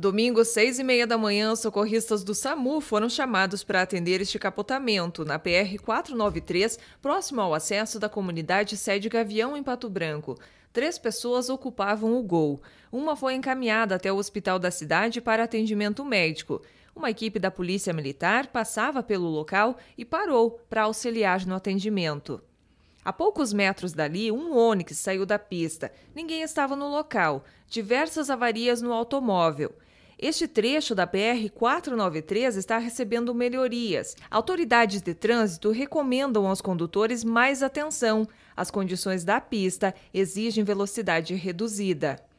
Domingo, às seis e meia da manhã, socorristas do SAMU foram chamados para atender este capotamento na PR 493, próximo ao acesso da comunidade sede Gavião, em Pato Branco. Três pessoas ocupavam o gol. Uma foi encaminhada até o hospital da cidade para atendimento médico. Uma equipe da Polícia Militar passava pelo local e parou para auxiliar no atendimento. A poucos metros dali, um ônibus saiu da pista. Ninguém estava no local. Diversas avarias no automóvel. Este trecho da BR-493 está recebendo melhorias. Autoridades de trânsito recomendam aos condutores mais atenção. As condições da pista exigem velocidade reduzida.